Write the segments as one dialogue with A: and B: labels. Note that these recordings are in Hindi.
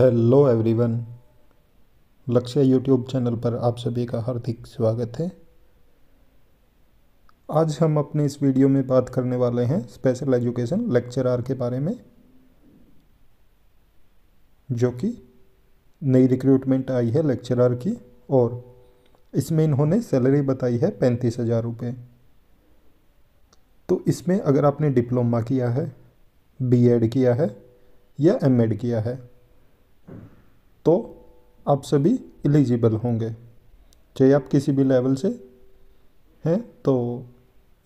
A: hello everyone Lakshya YouTube channel पर आप सभी का हार्दिक स्वागत है आज हम अपने इस वीडियो में बात करने वाले हैं स्पेशल एजुकेशन लेक्चरार के बारे में जो कि नई रिक्रूटमेंट आई है लेक्चरार की और इसमें इन्होंने सैलरी बताई है पैंतीस हज़ार रुपये तो इसमें अगर आपने डिप्लोमा किया है बीएड किया है या एमएड किया है तो आप सभी एलिजिबल होंगे चाहे आप किसी भी लेवल से हैं तो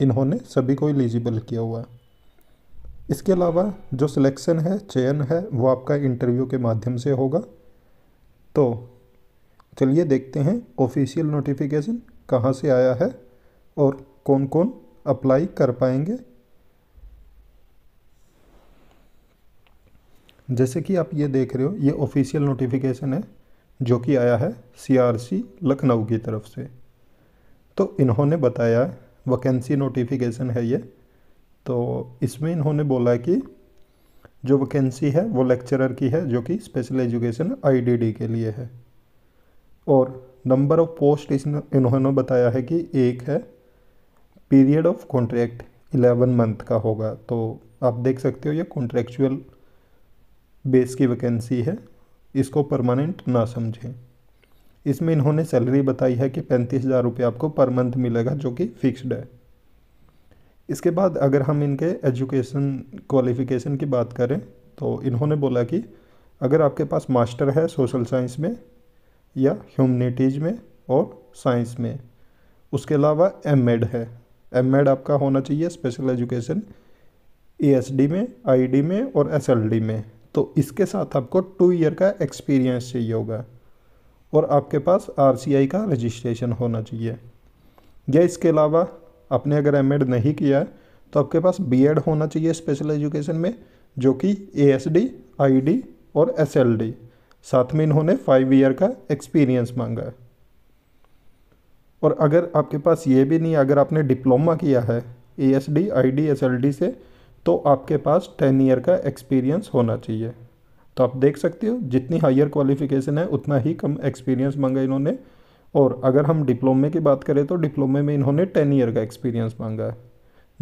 A: इन्होंने सभी को एलिजिबल किया हुआ है इसके अलावा जो सिलेक्शन है चयन है वो आपका इंटरव्यू के माध्यम से होगा तो चलिए देखते हैं ऑफिशियल नोटिफिकेशन कहाँ से आया है और कौन कौन अप्लाई कर पाएंगे जैसे कि आप ये देख रहे हो ये ऑफिशियल नोटिफिकेशन है जो कि आया है सीआरसी लखनऊ की तरफ से तो इन्होंने बताया वैकेंसी नोटिफिकेशन है ये तो इसमें इन्होंने बोला कि जो वैकेंसी है वो लेक्चरर की है जो कि स्पेशल एजुकेशन आईडीडी के लिए है और नंबर ऑफ पोस्ट इस इन्होंने बताया है कि एक है पीरियड ऑफ कॉन्ट्रैक्ट 11 मंथ का होगा तो आप देख सकते हो ये कॉन्ट्रेक्चुअल बेस की वैकेंसी है इसको परमानेंट ना समझें इसमें इन्होंने सैलरी बताई है कि पैंतीस हज़ार रुपये आपको पर मंथ मिलेगा जो कि फ़िक्स्ड है इसके बाद अगर हम इनके एजुकेशन क्वालिफ़िकेशन की बात करें तो इन्होंने बोला कि अगर आपके पास मास्टर है सोशल साइंस में या ह्यूमनिटीज़ में और साइंस में उसके अलावा एम एड है एम एड आपका होना चाहिए special education A S D में आई डी में और एस एल डी में तो इसके साथ आपको टू ईयर का एक्सपीरियंस चाहिए होगा और आपके पास आर का रजिस्ट्रेशन होना चाहिए या इसके अलावा आपने अगर एम नहीं किया है तो आपके पास बी होना चाहिए स्पेशल एजुकेशन में जो कि A S D I D और एस एल डी साथ में इन्होंने फाइव ईयर का एक्सपीरियंस मांगा है और अगर आपके पास ये भी नहीं अगर आपने डिप्लोमा किया है A S D I D S L D से तो आपके पास टेन ईयर का एक्सपीरियंस होना चाहिए तो आप देख सकते हो जितनी हायर क्वालिफिकेशन है उतना ही कम एक्सपीरियंस मांगा इन्होंने और अगर हम डिप्लोमे की बात करें तो डिप्लोमे में इन्होंने टेन ईयर का एक्सपीरियंस मांगा है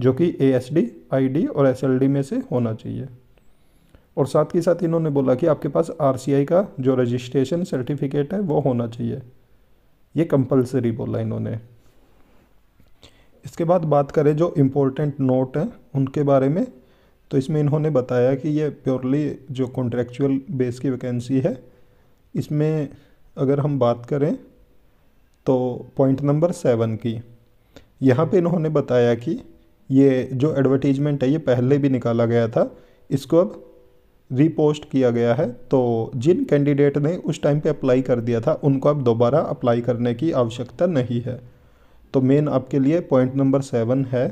A: जो कि A S D I D और एस एल डी में से होना चाहिए और साथ ही साथ इन्होंने बोला कि आपके पास आर सी आई का जो रजिस्ट्रेशन सर्टिफिकेट है वो होना चाहिए ये कंपलसरी बोला इन्होंने इसके बाद बात करें जो इम्पोर्टेंट नोट हैं उनके बारे में तो इसमें इन्होंने बताया कि ये प्योरली जो कॉन्ट्रेक्चुअल बेस की वैकेंसी है इसमें अगर हम बात करें तो पॉइंट नंबर सेवन की यहाँ पे इन्होंने बताया कि ये जो एडवर्टीजमेंट है ये पहले भी निकाला गया था इसको अब रीपोस्ट किया गया है तो जिन कैंडिडेट ने उस टाइम पे अप्लाई कर दिया था उनको अब दोबारा अप्लाई करने की आवश्यकता नहीं है तो मेन आपके लिए पॉइंट नंबर सेवन है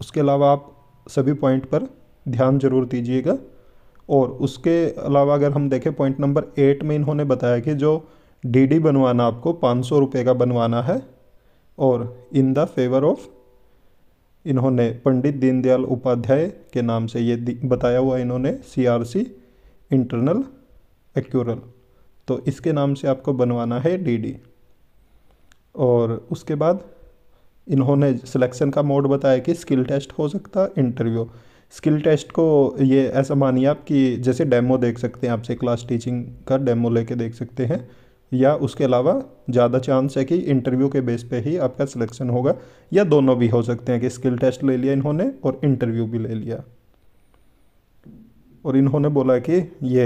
A: उसके अलावा आप सभी पॉइंट पर ध्यान जरूर दीजिएगा और उसके अलावा अगर हम देखें पॉइंट नंबर एट में इन्होंने बताया कि जो डीडी बनवाना आपको पाँच सौ रुपये का बनवाना है और इन द फेवर ऑफ इन्होंने पंडित दीनदयाल उपाध्याय के नाम से ये बताया हुआ इन्होंने सीआरसी इंटरनल एक्यूरल तो इसके नाम से आपको बनवाना है डीडी और उसके बाद इन्होंने सिलेक्शन का मोड बताया कि स्किल टेस्ट हो सकता इंटरव्यू स्किल टेस्ट को ये ऐसा मानिए आप कि जैसे डेमो देख सकते हैं आपसे क्लास टीचिंग का डेमो लेके देख सकते हैं या उसके अलावा ज़्यादा चांस है कि इंटरव्यू के बेस पे ही आपका सिलेक्शन होगा या दोनों भी हो सकते हैं कि स्किल टेस्ट ले लिया इन्होंने और इंटरव्यू भी ले लिया और इन्होंने बोला कि ये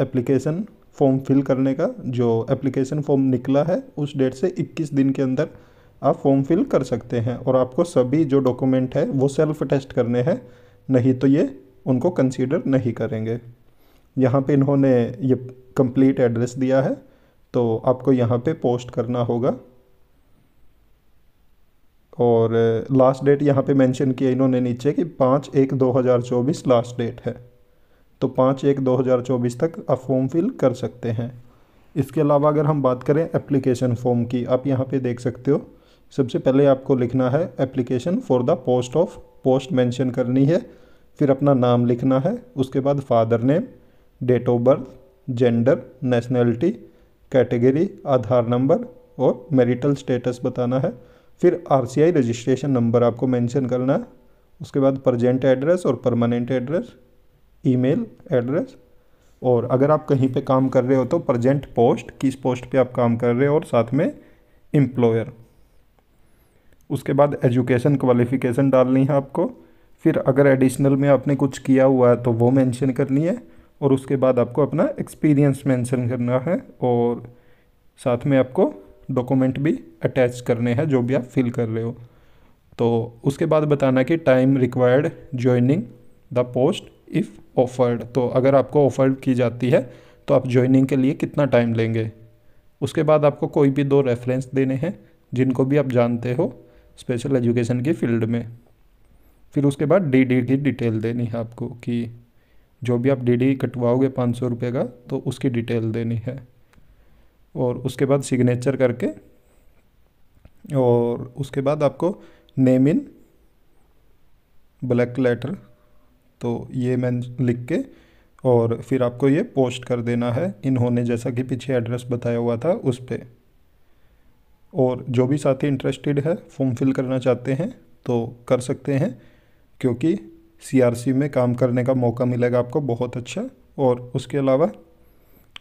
A: एप्लीकेशन फॉर्म फिल करने का जो एप्लीकेशन फॉर्म निकला है उस डेट से 21 दिन के अंदर आप फॉर्म फिल कर सकते हैं और आपको सभी जो डॉक्यूमेंट है वो सेल्फ टेस्ट करने हैं नहीं तो ये उनको कंसीडर नहीं करेंगे यहाँ पे इन्होंने ये कंप्लीट एड्रेस दिया है तो आपको यहाँ पे पोस्ट करना होगा और लास्ट डेट यहाँ पे मेंशन किया इन्होंने नीचे कि पाँच एक दो हज़ार चौबीस लास्ट डेट है तो पाँच एक दो हज़ार चौबीस तक आप फॉर्म फिल कर सकते हैं इसके अलावा अगर हम बात करें एप्लीकेशन फॉर्म की आप यहाँ पे देख सकते हो सबसे पहले आपको लिखना है application for the post of post mention करनी है फिर अपना नाम लिखना है उसके बाद father name date of birth gender nationality category Aadhaar number और मैरिटल स्टेटस बताना है फिर आरसीआई रजिस्ट्रेशन नंबर आपको मेंशन करना है उसके बाद प्रजेंट एड्रेस और परमानेंट एड्रेस ईमेल एड्रेस और अगर आप कहीं पे काम कर रहे हो तो प्रजेंट पोस्ट किस पोस्ट पे आप काम कर रहे हो और साथ में एम्प्लॉयर उसके बाद एजुकेशन क्वालिफ़िकेशन डालनी है आपको फिर अगर एडिशनल में आपने कुछ किया हुआ है तो वो मेंशन करनी है और उसके बाद आपको अपना एक्सपीरियंस मेंशन करना है और साथ में आपको डॉक्यूमेंट भी अटैच करने हैं जो भी आप फिल कर रहे हो तो उसके बाद बताना कि time required joining the post if offered तो अगर आपको ऑफर्ड की जाती है तो आप ज्वाइनिंग के लिए कितना टाइम लेंगे उसके बाद आपको कोई भी दो रेफरेंस देने हैं जिनको भी आप जानते हो स्पेशल एजुकेशन की फील्ड में फिर उसके बाद डीडी की डिटेल देनी है आपको कि जो भी आप डीडी कटवाओगे पाँच सौ रुपये का तो उसकी डिटेल देनी है और उसके बाद सिग्नेचर करके और उसके बाद आपको नेम इन ब्लैक लेटर तो ये मैं लिख के और फिर आपको ये पोस्ट कर देना है इन्होंने जैसा कि पीछे एड्रेस बताया हुआ था उस पर और जो भी साथी इंटरेस्टेड है फॉर्म फिल करना चाहते हैं तो कर सकते हैं क्योंकि सीआरसी में काम करने का मौका मिलेगा आपको बहुत अच्छा और उसके अलावा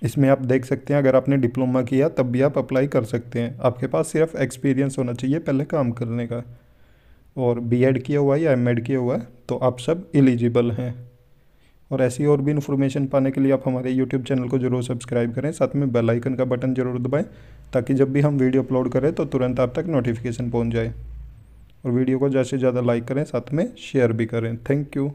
A: इसमें आप देख सकते हैं अगर आपने डिप्लोमा किया तब भी आप अप्लाई कर सकते हैं आपके पास सिर्फ एक्सपीरियंस होना चाहिए पहले काम करने का और बीएड किया हुआ है या एमएड किया हुआ है तो आप सब एलिजिबल हैं और ऐसी और भी इन्फॉर्मेशन पाने के लिए आप हमारे यूट्यूब चैनल को जरूर सब्सक्राइब करें साथ में बेल आइकन का बटन जरूर दबाएं ताकि जब भी हम वीडियो अपलोड करें तो तुरंत आप तक नोटिफिकेशन पहुंच जाए और वीडियो को ज़्यादा से ज़्यादा लाइक करें साथ में शेयर भी करें थैंक यू